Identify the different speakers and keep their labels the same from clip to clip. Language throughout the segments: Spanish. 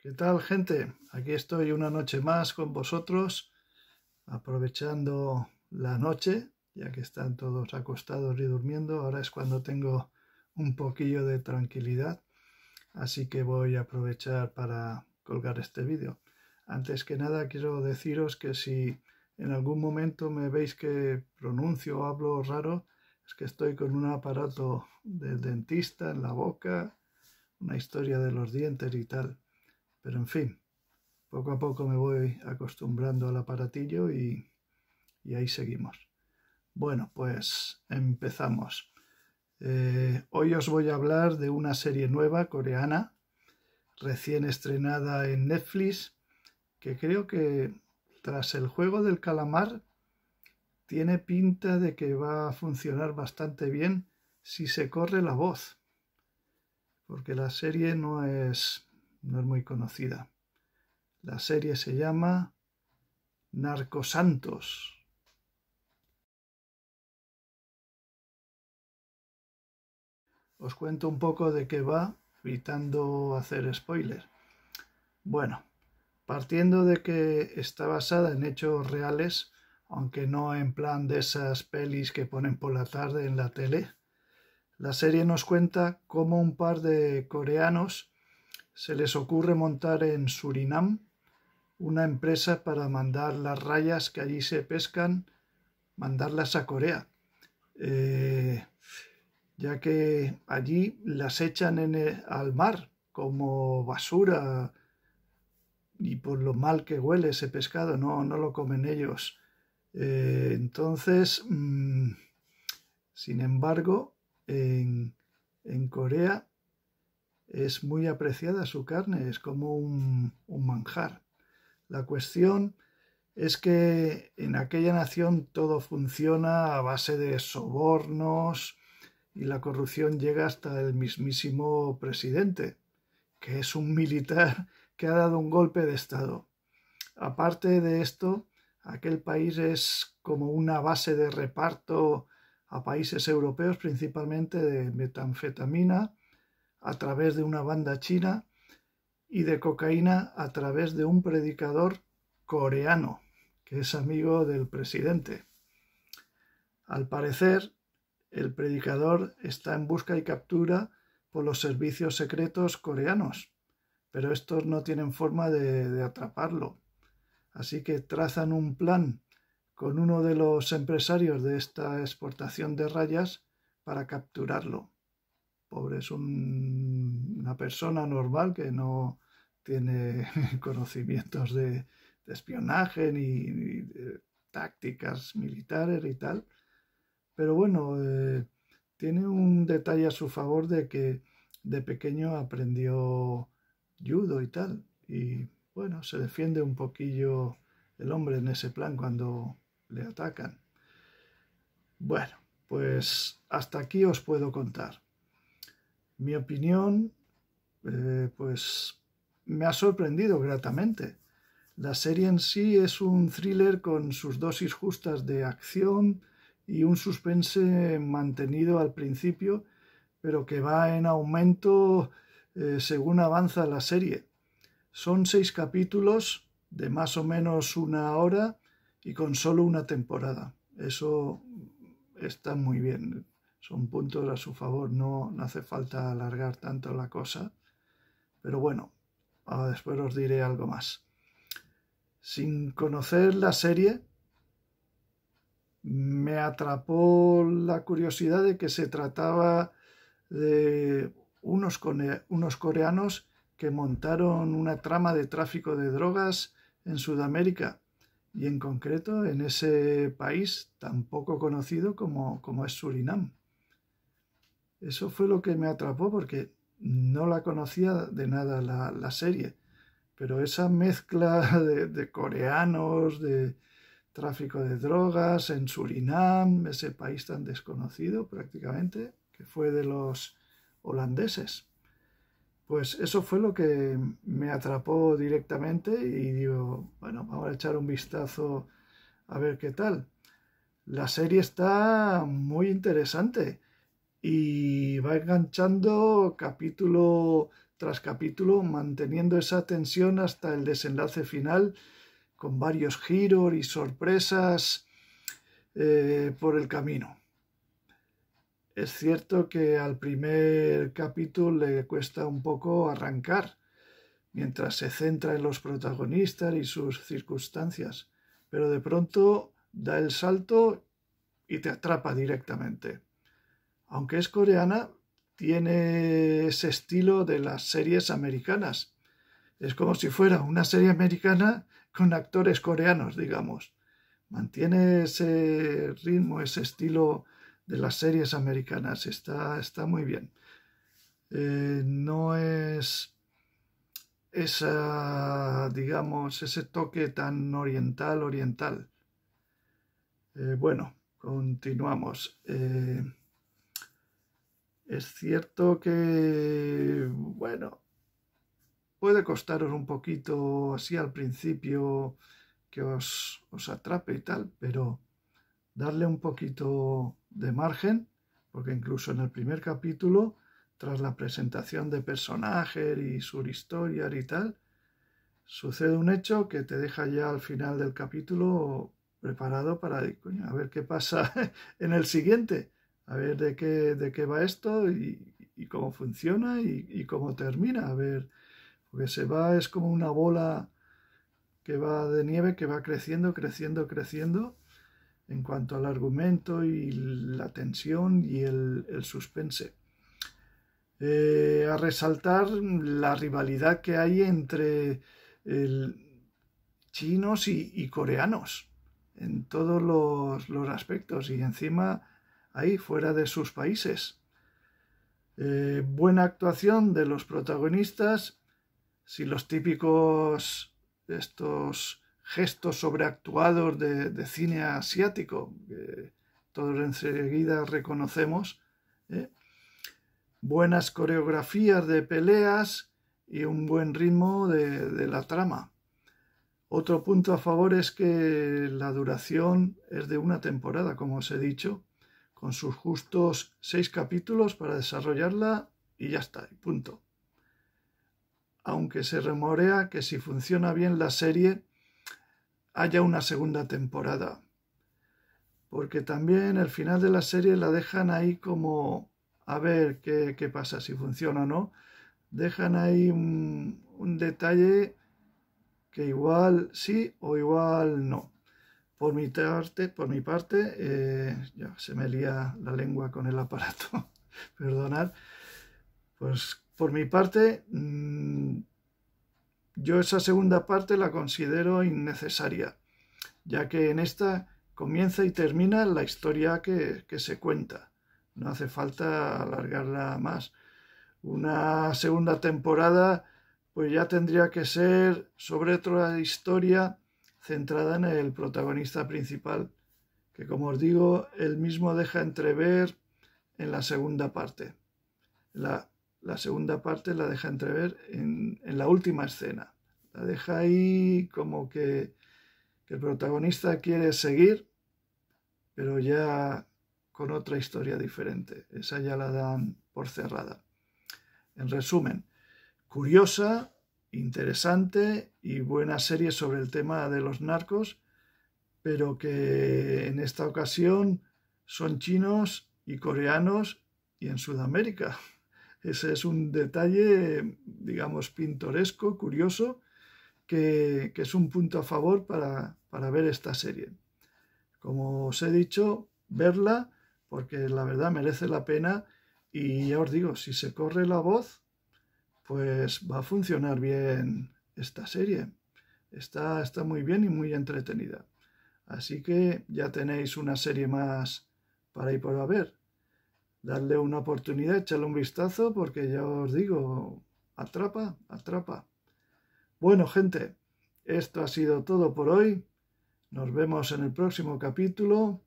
Speaker 1: ¿Qué tal gente? Aquí estoy una noche más con vosotros, aprovechando la noche, ya que están todos acostados y durmiendo. Ahora es cuando tengo un poquillo de tranquilidad, así que voy a aprovechar para colgar este vídeo. Antes que nada quiero deciros que si en algún momento me veis que pronuncio o hablo raro, es que estoy con un aparato del dentista en la boca, una historia de los dientes y tal. Pero en fin, poco a poco me voy acostumbrando al aparatillo y, ahí seguimos. Bueno, pues empezamos. Eh, hoy os voy a hablar de una serie nueva coreana, recién estrenada en Netflix, que creo que tras el juego del calamar tiene pinta de que va a funcionar bastante bien si se corre la voz, porque la serie no es no es muy conocida. La serie se llama Narcosantos. Os cuento un poco de qué va, evitando hacer spoiler. Bueno, partiendo de que está basada en hechos reales, aunque no en plan de esas pelis que ponen por la tarde en la tele, la serie nos cuenta cómo un par de coreanos se les ocurre montar en Surinam una empresa para mandar las rayas que allí se pescan, mandarlas a Corea, eh, ya que allí las echan en al mar como basura y por lo mal que huele ese pescado, no, no lo comen ellos. Eh, entonces, mm, sin embargo, en, en Corea es muy apreciada su carne, es como un, manjar. La cuestión es que en aquella nación todo funciona a base de sobornos y la corrupción llega hasta el mismísimo presidente, que es un militar que ha dado un golpe de Estado. Aparte de esto, aquel país es como una base de reparto a países europeos, principalmente de metanfetamina a través de una banda china y de cocaína a través de un predicador coreano, que es amigo del presidente. Al parecer, el predicador está en busca y captura por los servicios secretos coreanos, pero estos no tienen forma de, de atraparlo. Así que trazan un plan con uno de los empresarios de esta exportación de rayas para capturarlo. Pobre es una persona normal que no tiene conocimientos de, espionaje ni, tácticas militares y tal. Pero bueno, eh, tiene un detalle a su favor de que de pequeño aprendió judo y tal. Y bueno, se defiende un poquillo el hombre en ese plan cuando le atacan. Bueno, pues hasta aquí os puedo contar mi opinión, eh, pues me ha sorprendido gratamente. La serie en sí es un thriller con sus dosis justas de acción y un suspense mantenido al principio, pero que va en aumento eh, según avanza la serie. Son seis capítulos de más o menos una hora y con solo una temporada. Eso está muy bien son puntos a su favor, no, hace falta alargar tanto la cosa. Pero bueno, después os diré algo más. Sin conocer la serie, me atrapó la curiosidad de que se trataba de unos, coreanos que montaron una trama de tráfico de drogas en Sudamérica y en concreto en ese país tan poco conocido como, como es Surinam. Eso fue lo que me atrapó porque no la conocía de nada la, serie, pero esa mezcla de, de, coreanos, de tráfico de drogas en Surinam, ese país tan desconocido prácticamente, que fue de los holandeses. Pues eso fue lo que me atrapó directamente y digo, bueno, vamos a echar un vistazo a ver qué tal. La serie está muy interesante y va enganchando capítulo tras capítulo, manteniendo esa tensión hasta el desenlace final, con varios giros y sorpresas eh, por el camino. Es cierto que al primer capítulo le cuesta un poco arrancar, mientras se centra en los protagonistas y sus circunstancias, pero de pronto da el salto y te atrapa directamente aunque es coreana, tiene ese estilo de las series americanas. Es como si fuera una serie americana con actores coreanos, digamos. Mantiene ese ritmo, ese estilo de las series americanas. Está, está muy bien. Eh, no es esa, digamos, ese toque tan oriental, oriental. Eh, bueno, continuamos. Eh, es cierto que, bueno, puede costaros un poquito así al principio que os, os atrape y tal, pero darle un poquito de margen, porque incluso en el primer capítulo, tras la presentación de personajes y su historia y tal, sucede un hecho que te deja ya al final del capítulo preparado para a ver qué pasa en el siguiente a ver de qué, de qué va esto y, cómo funciona y, cómo termina. A ver, porque se va, es como una bola que va de nieve, que va creciendo, creciendo, creciendo en cuanto al argumento y la tensión y el, suspense. Eh, a resaltar la rivalidad que hay entre chinos y, coreanos en todos los aspectos y encima ahí fuera de sus países. Eh, buena actuación de los protagonistas, si los típicos estos gestos sobreactuados de, cine asiático, que todos enseguida reconocemos, ¿eh? buenas coreografías de peleas y un buen ritmo de la trama. Otro punto a favor es que la duración es de una temporada, como os he dicho, con sus justos seis capítulos para desarrollarla y ya está, punto. Aunque se remorea que si funciona bien la serie, haya una segunda temporada. Porque también el final de la serie la dejan ahí como a ver qué, pasa, si funciona o no. Dejan ahí un detalle que igual sí o igual no. Por mi, parte, por mi parte, eh, ya se me lía la lengua con el aparato, perdonad. Pues por mi parte, mm, yo esa segunda parte la considero innecesaria, ya que en esta comienza y termina la historia que, que se cuenta. No hace falta alargarla más. Una segunda temporada, pues ya tendría que ser sobre otra historia centrada en el protagonista principal, que como os digo, él mismo deja entrever en la segunda parte. La, segunda parte la deja entrever en, la última escena. La deja ahí como que, que el protagonista quiere seguir, pero ya con otra historia diferente. Esa ya la dan por cerrada. En resumen, curiosa, interesante y buena serie sobre el tema de los narcos, pero que en esta ocasión son chinos y coreanos y en Sudamérica. Ese es un detalle, digamos, pintoresco, curioso, que, es un punto a favor para, para ver esta serie. Como os he dicho, verla porque la verdad merece la pena y ya os digo, si se corre la voz, pues va a funcionar bien esta serie. Está, está muy bien y muy entretenida. Así que ya tenéis una serie más para ir por a ver. Darle una oportunidad, echarle un vistazo, porque ya os digo, atrapa, atrapa. Bueno, gente, esto ha sido todo por hoy. Nos vemos en el próximo capítulo.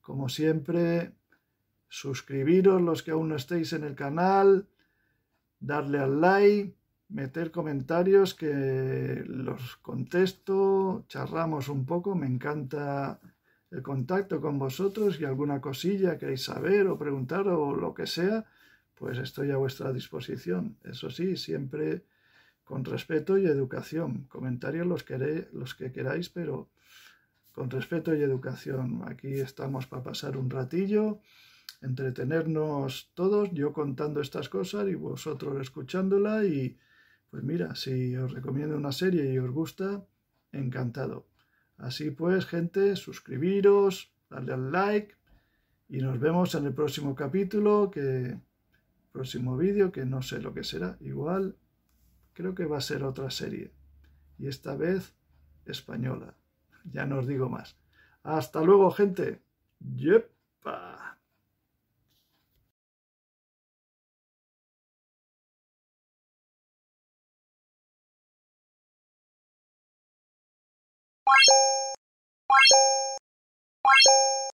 Speaker 1: Como siempre, suscribiros los que aún no estéis en el canal darle al like, meter comentarios que los contesto, charramos un poco, me encanta el contacto con vosotros y alguna cosilla queréis saber o preguntar o lo que sea, pues estoy a vuestra disposición. Eso sí, siempre con respeto y educación. Comentarios los, queré, los que queráis, pero con respeto y educación. Aquí estamos para pasar un ratillo entretenernos todos, yo contando estas cosas y vosotros escuchándola y pues mira, si os recomiendo una serie y os gusta, encantado. Así pues, gente, suscribiros, darle al like y nos vemos en el próximo capítulo, que próximo vídeo, que no sé lo que será. Igual creo que va a ser otra serie. Y esta vez española. Ya no os digo más. Hasta luego, gente. Yepa. バス。